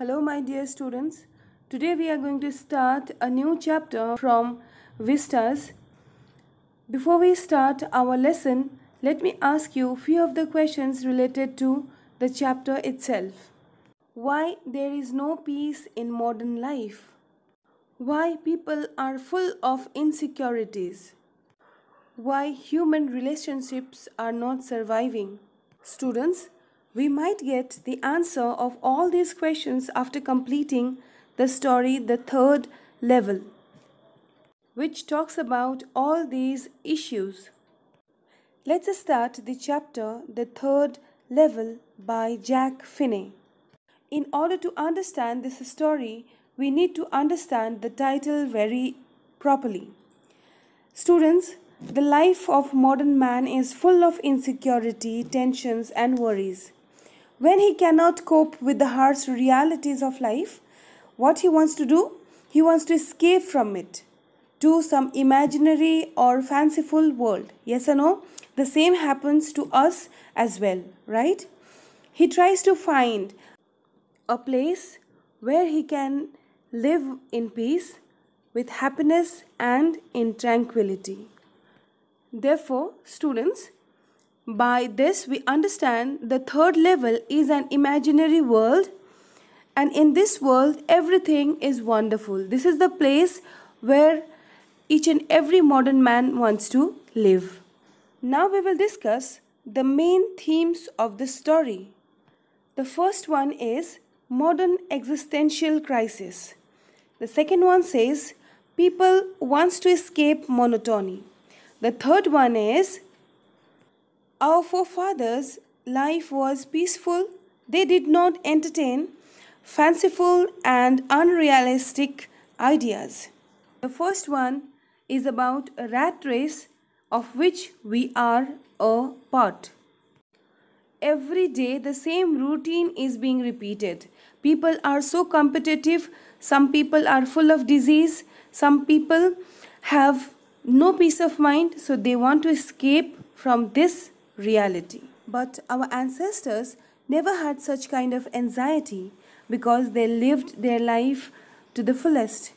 Hello my dear students. Today we are going to start a new chapter from Vistas. Before we start our lesson, let me ask you few of the questions related to the chapter itself. Why there is no peace in modern life? Why people are full of insecurities? Why human relationships are not surviving? Students, we might get the answer of all these questions after completing the story, the third level, which talks about all these issues. Let's start the chapter, the third level, by Jack Finney. In order to understand this story, we need to understand the title very properly. Students, the life of modern man is full of insecurity, tensions, and worries. When he cannot cope with the harsh realities of life, what he wants to do? He wants to escape from it to some imaginary or fanciful world. Yes or no? The same happens to us as well, right? He tries to find a place where he can live in peace, with happiness, and in tranquility. Therefore, students, by this, we understand the third level is an imaginary world, and in this world, everything is wonderful. This is the place where each and every modern man wants to live. Now, we will discuss the main themes of the story. The first one is modern existential crisis. The second one says people wants to escape monotony. The third one is our forefathers' life was peaceful. They did not entertain fanciful and unrealistic ideas. The first one is about a rat race of which we are a part. Every day the same routine is being repeated. People are so competitive, some people are full of disease, some people have no peace of mind, so they want to escape from this reality. But our ancestors never had such kind of anxiety because they lived their life to the fullest.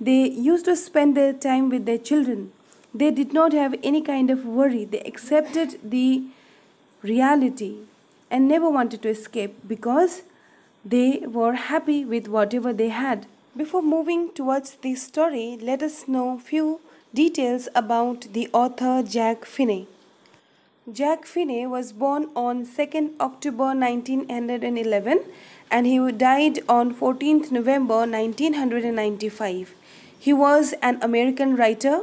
They used to spend their time with their children. They did not have any kind of worry. They accepted the reality and never wanted to escape because they were happy with whatever they had. Before moving towards the story, let us know few details about the author Jack Finney. Jack Finney was born on 2nd October 1911 and he died on 14th November 1995. He was an American writer.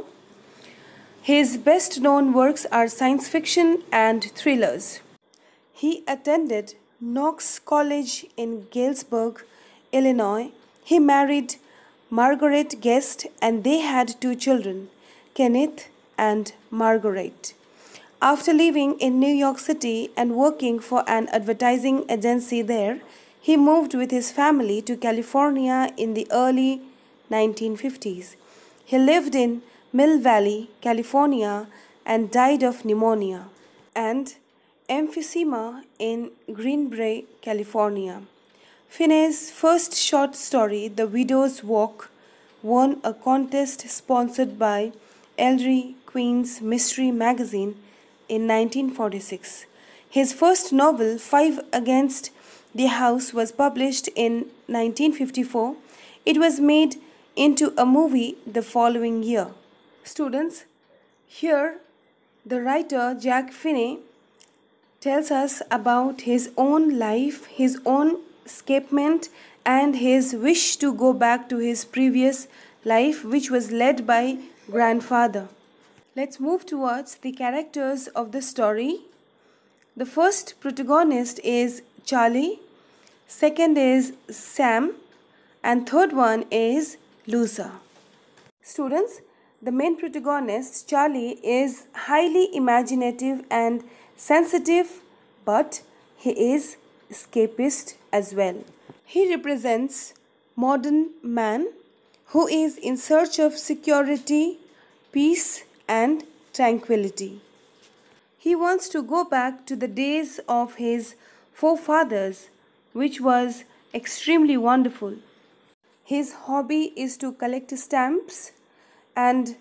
His best known works are science fiction and thrillers. He attended Knox College in Galesburg, Illinois. He married Margaret Guest and they had two children, Kenneth and Margaret. After living in New York City and working for an advertising agency there, he moved with his family to California in the early 1950s. He lived in Mill Valley, California, and died of pneumonia and emphysema in Greenbrae, California. Finney's first short story, The Widow's Walk, won a contest sponsored by Eldrie Queen's Mystery Magazine in 1946. His first novel, Five Against the House, was published in 1954. It was made into a movie the following year. Students, here the writer Jack Finney tells us about his own life, his own escapement, and his wish to go back to his previous life, which was led by grandfather. Let's move towards the characters of the story. The first protagonist is Charlie, second is Sam, and third one is Lusa. Students, the main protagonist, Charlie, is highly imaginative and sensitive, but he is escapist as well. He represents modern man who is in search of security, peace, and tranquility. He wants to go back to the days of his forefathers, which was extremely wonderful. His hobby is to collect stamps, and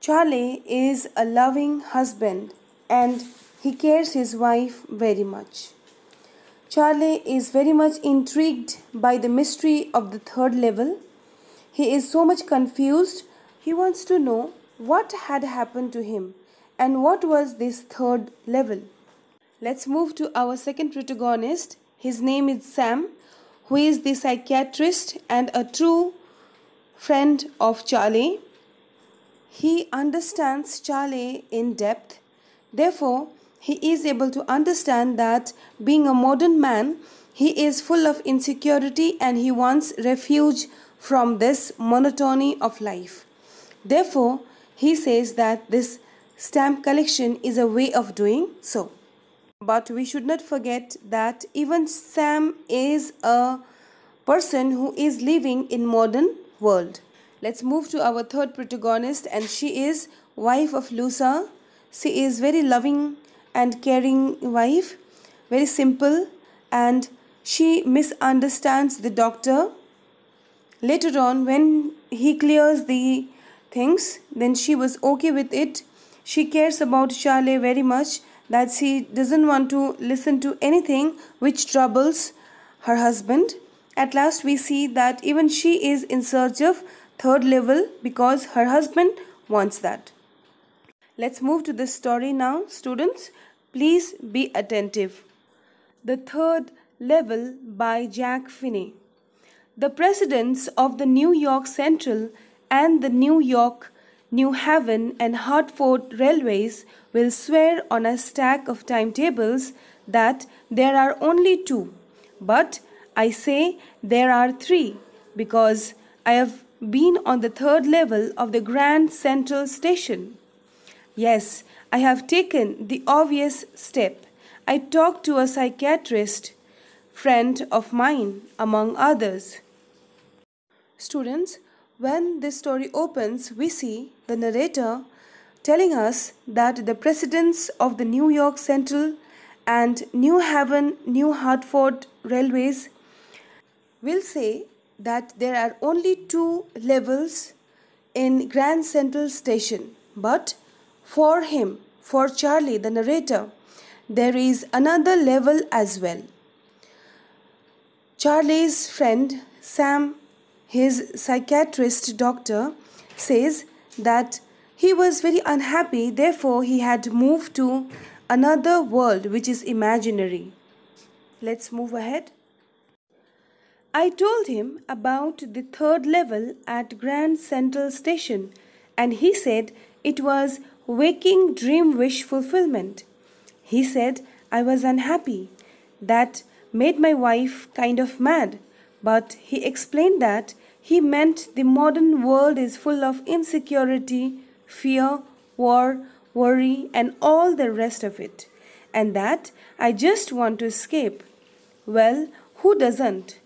Charlie is a loving husband and he cares his wife very much. Charlie is very much intrigued by the mystery of the third level. He is so much confused. He wants to know what had happened to him and what was this third level. Let's move to our second protagonist. His name is Sam, who is the psychiatrist and a true friend of Charlie. He understands Charlie in depth. Therefore, he is able to understand that being a modern man, he is full of insecurity and he wants refuge from this monotony of life. Therefore, he says that this stamp collection is a way of doing so. But we should not forget that even Sam is a person who is living in modern world. Let's move to our third protagonist and she is wife of Lusa. She is very loving and caring wife, very simple and she misunderstands the doctor. Later on when he clears the things, then she was okay with it. She cares about Charlie very much that she doesn't want to listen to anything which troubles her husband. At last, we see that even she is in search of third level because her husband wants that. Let's move to the story now, students. Please be attentive. The Third Level by Jack Finney. The presidents of the New York Central and the New York, New Haven, and Hartford railways will swear on a stack of timetables that there are only two. But I say there are three because I have been on the third level of the Grand Central Station. Yes, I have taken the obvious step. I talked to a psychiatrist friend of mine, among others. Students, when this story opens, we see the narrator telling us that the presidents of the New York Central and New Haven, New Hartford railways will say that there are only two levels in Grand Central Station. But for him, for Charlie, the narrator, there is another level as well. Charlie's friend Sam his psychiatrist doctor says that he was very unhappy, therefore, he had moved to another world which is imaginary. Let's move ahead. I told him about the third level at Grand Central Station, and he said it was waking dream wish fulfillment. He said I was unhappy. That made my wife kind of mad, but he explained that he meant the modern world is full of insecurity, fear, war, worry, and all the rest of it, and that I just want to escape. Well, who doesn't?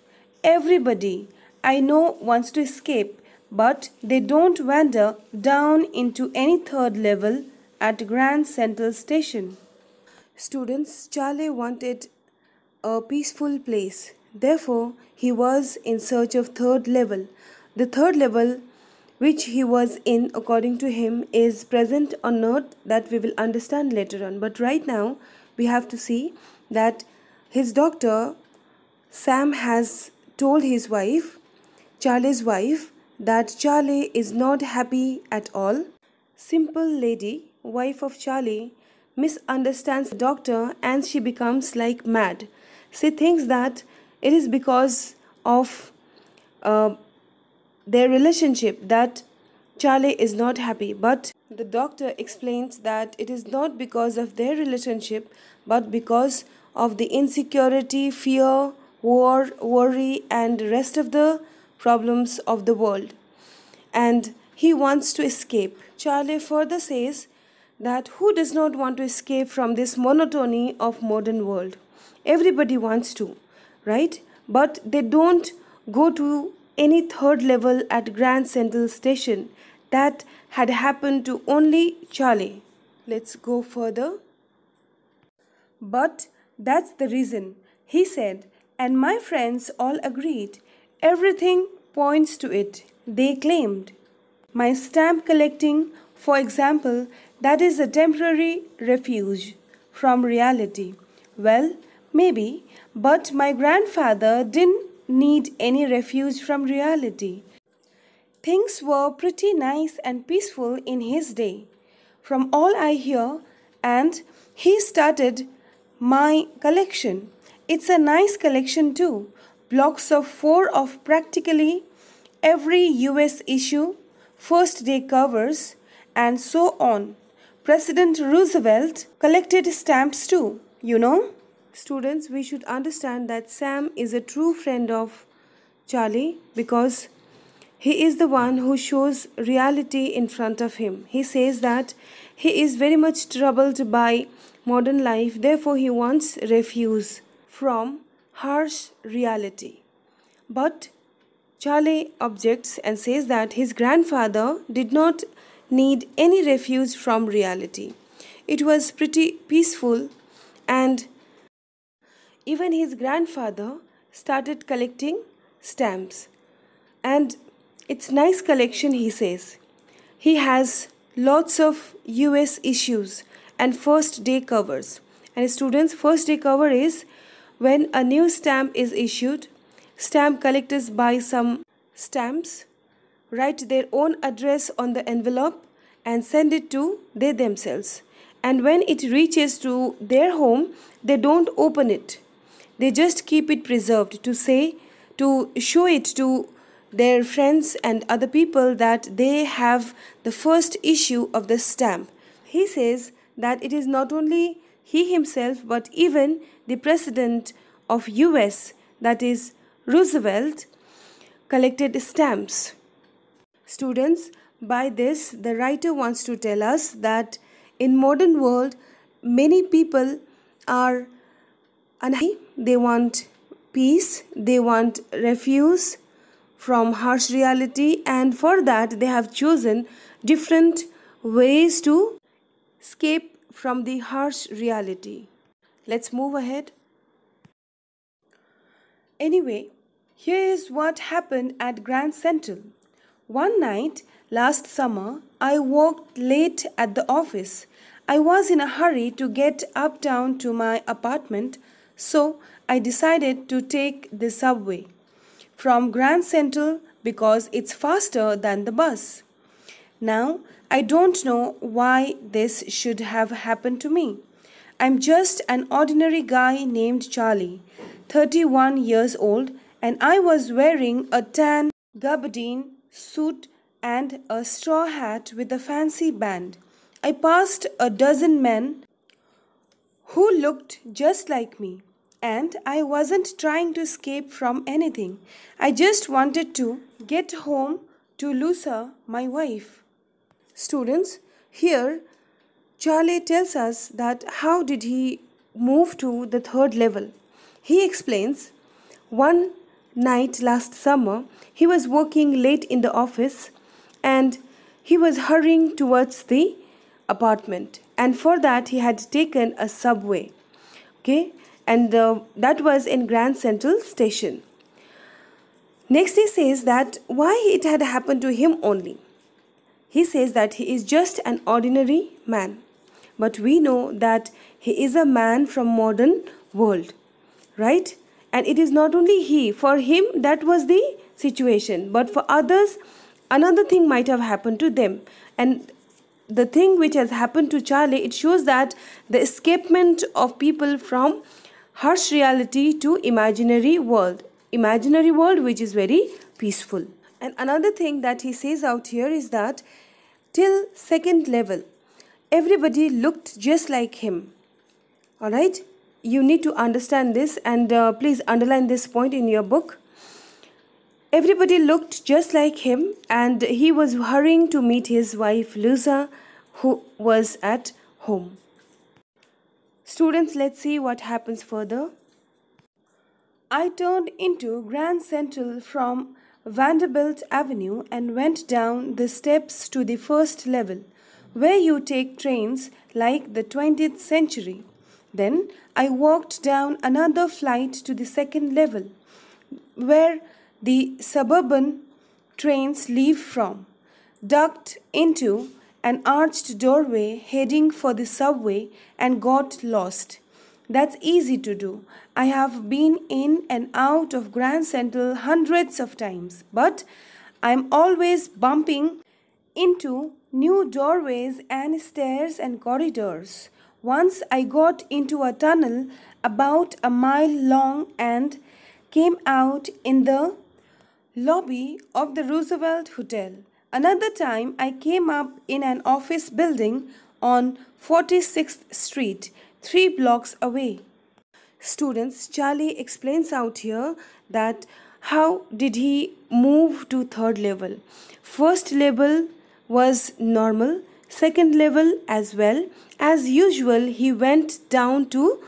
Everybody I know wants to escape, but they don't wander down into any third level at Grand Central Station. Students, Charlie wanted a peaceful place Therefore, he was in search of third level. The third level which he was in according to him is present on earth that we will understand later on. But right now, we have to see that his doctor, Sam, has told his wife, Charlie's wife, that Charlie is not happy at all. Simple lady, wife of Charlie, misunderstands the doctor and she becomes like mad. She thinks that it is because of uh, their relationship that Charlie is not happy. But the doctor explains that it is not because of their relationship, but because of the insecurity, fear, war, worry, and rest of the problems of the world. And he wants to escape. Charlie further says that who does not want to escape from this monotony of modern world? Everybody wants to right? But they don't go to any third level at Grand Central Station. That had happened to only Charlie. Let's go further. But that's the reason, he said, and my friends all agreed. Everything points to it, they claimed. My stamp collecting, for example, that is a temporary refuge from reality. Well, Maybe, but my grandfather didn't need any refuge from reality. Things were pretty nice and peaceful in his day. From all I hear, and he started my collection. It's a nice collection too. Blocks of four of practically every US issue, first day covers, and so on. President Roosevelt collected stamps too, you know students, we should understand that Sam is a true friend of Charlie because he is the one who shows reality in front of him. He says that he is very much troubled by modern life, therefore, he wants refuge from harsh reality. But Charlie objects and says that his grandfather did not need any refuge from reality. It was pretty peaceful and even his grandfather started collecting stamps. And it's nice collection, he says. He has lots of US issues and first day covers. And students, first day cover is when a new stamp is issued, stamp collectors buy some stamps, write their own address on the envelope, and send it to they themselves. And when it reaches to their home, they don't open it. They just keep it preserved to say, to show it to their friends and other people that they have the first issue of the stamp. He says that it is not only he himself but even the president of US that is Roosevelt collected stamps. Students, by this the writer wants to tell us that in modern world many people are unhappy they want peace, they want refuge from harsh reality, and for that, they have chosen different ways to escape from the harsh reality. Let's move ahead. Anyway, here is what happened at Grand Central. One night last summer, I worked late at the office. I was in a hurry to get uptown to my apartment so I decided to take the subway from Grand Central because it's faster than the bus. Now, I don't know why this should have happened to me. I'm just an ordinary guy named Charlie, 31 years old, and I was wearing a tan gabardine suit and a straw hat with a fancy band. I passed a dozen men who looked just like me, and I wasn't trying to escape from anything. I just wanted to get home to Lusa, my wife. Students, here Charlie tells us that how did he move to the third level. He explains one night last summer he was working late in the office and he was hurrying towards the apartment and for that he had taken a subway okay and uh, that was in grand central station next he says that why it had happened to him only he says that he is just an ordinary man but we know that he is a man from modern world right and it is not only he for him that was the situation but for others another thing might have happened to them and the thing which has happened to Charlie, it shows that the escapement of people from harsh reality to imaginary world. Imaginary world which is very peaceful. And another thing that he says out here is that till second level, everybody looked just like him. Alright? You need to understand this and uh, please underline this point in your book. Everybody looked just like him, and he was hurrying to meet his wife Luza, who was at home. Students, let's see what happens further. I turned into Grand Central from Vanderbilt Avenue and went down the steps to the first level, where you take trains like the 20th century. Then I walked down another flight to the second level, where the suburban trains leave from, ducked into an arched doorway heading for the subway and got lost. That's easy to do. I have been in and out of Grand Central hundreds of times, but I'm always bumping into new doorways and stairs and corridors. Once I got into a tunnel about a mile long and came out in the lobby of the Roosevelt Hotel. Another time I came up in an office building on 46th Street, three blocks away. Students, Charlie explains out here that how did he move to third level? First level was normal, second level as well. As usual, he went down to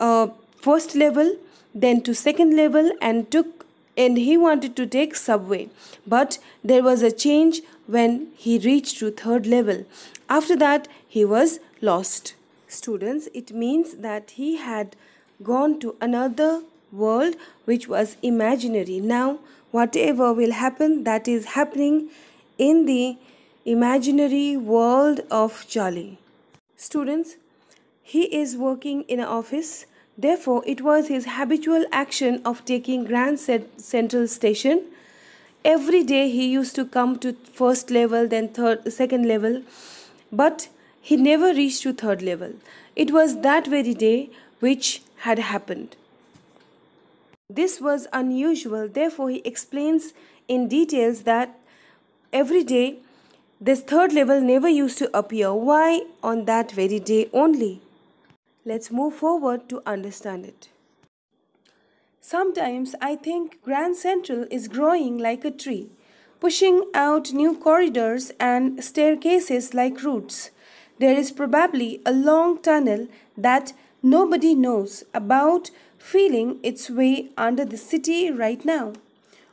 uh, first level, then to second level and took and he wanted to take subway but there was a change when he reached to third level after that he was lost students it means that he had gone to another world which was imaginary now whatever will happen that is happening in the imaginary world of charlie students he is working in an office Therefore, it was his habitual action of taking Grand Central Station. Every day he used to come to first level, then third, second level, but he never reached to third level. It was that very day which had happened. This was unusual, therefore, he explains in details that every day this third level never used to appear. Why on that very day only? Let's move forward to understand it. Sometimes I think Grand Central is growing like a tree, pushing out new corridors and staircases like roots. There is probably a long tunnel that nobody knows about feeling its way under the city right now.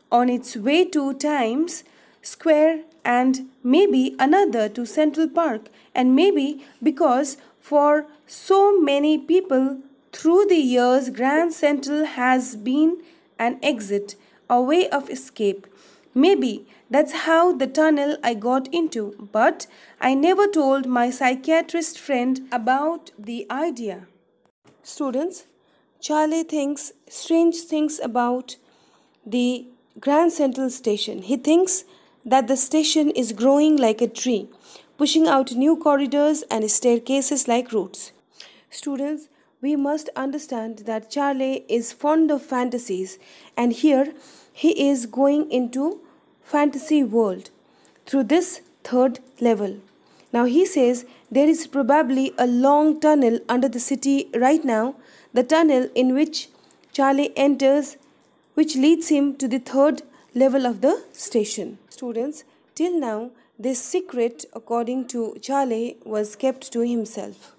On its way to Times Square and maybe another to Central Park, and maybe because for so many people, through the years, Grand Central has been an exit, a way of escape. Maybe that's how the tunnel I got into, but I never told my psychiatrist friend about the idea. Students, Charlie thinks strange things about the Grand Central Station. He thinks that the station is growing like a tree pushing out new corridors and staircases like routes. Students, we must understand that Charlie is fond of fantasies and here he is going into fantasy world through this third level. Now he says there is probably a long tunnel under the city right now, the tunnel in which Charlie enters which leads him to the third level of the station. Students, till now this secret, according to Charlie, was kept to himself.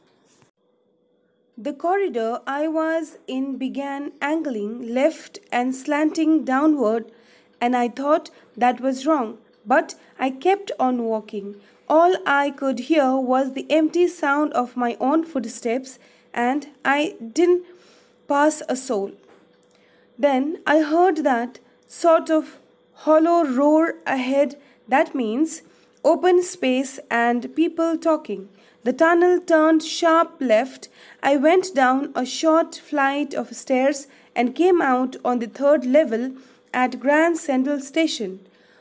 The corridor I was in began angling left and slanting downward, and I thought that was wrong, but I kept on walking. All I could hear was the empty sound of my own footsteps, and I didn't pass a soul. Then I heard that sort of hollow roar ahead, that means open space and people talking. The tunnel turned sharp left. I went down a short flight of stairs and came out on the third level at Grand Central Station.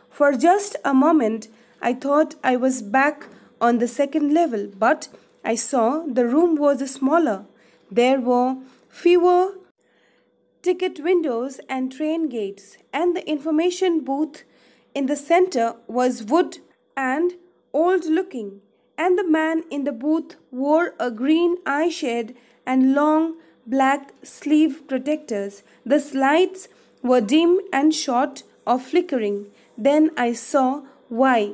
For just a moment, I thought I was back on the second level, but I saw the room was smaller. There were fewer ticket windows and train gates, and the information booth in the center was wood and old looking, and the man in the booth wore a green eyeshade and long black sleeve protectors. The lights were dim and short or flickering. Then I saw why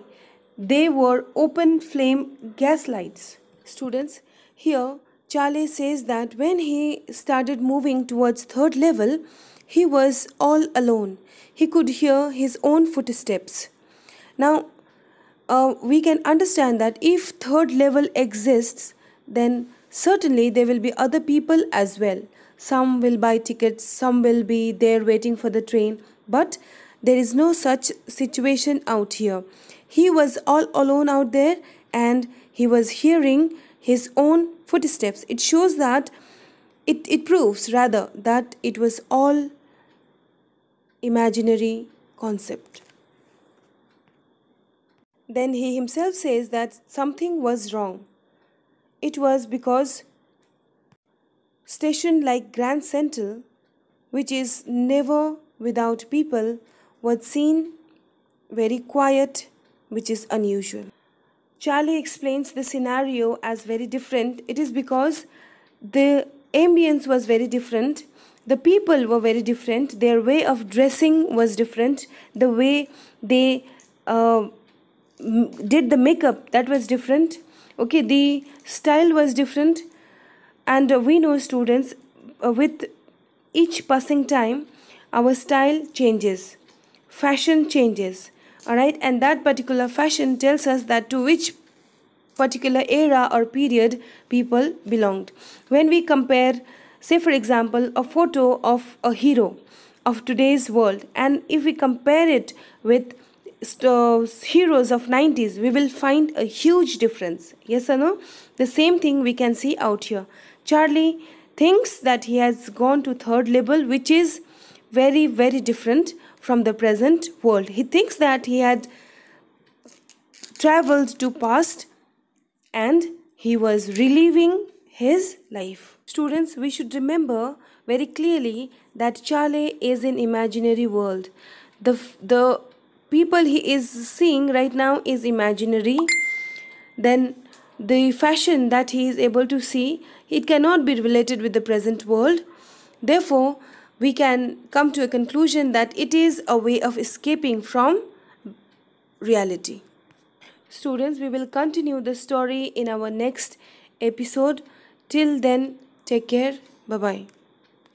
they were open flame gaslights. Students, here Charlie says that when he started moving towards third level, he was all alone. He could hear his own footsteps. Now, uh, we can understand that if third level exists, then certainly there will be other people as well. Some will buy tickets, some will be there waiting for the train, but there is no such situation out here. He was all alone out there and he was hearing his own footsteps. It shows that, it, it proves rather that it was all imaginary concept then he himself says that something was wrong. It was because station like Grand Central, which is never without people, was seen very quiet, which is unusual. Charlie explains the scenario as very different. It is because the ambience was very different, the people were very different, their way of dressing was different, the way they uh, did the makeup that was different okay the style was different and uh, we know students uh, with each passing time our style changes fashion changes alright and that particular fashion tells us that to which particular era or period people belonged when we compare say for example a photo of a hero of today's world and if we compare it with heroes of 90s we will find a huge difference yes or no the same thing we can see out here charlie thinks that he has gone to third level which is very very different from the present world he thinks that he had traveled to past and he was reliving his life students we should remember very clearly that charlie is an imaginary world the the people he is seeing right now is imaginary then the fashion that he is able to see it cannot be related with the present world therefore we can come to a conclusion that it is a way of escaping from reality students we will continue the story in our next episode till then take care bye bye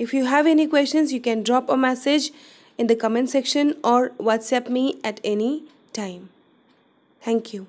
if you have any questions you can drop a message in the comment section or WhatsApp me at any time. Thank you.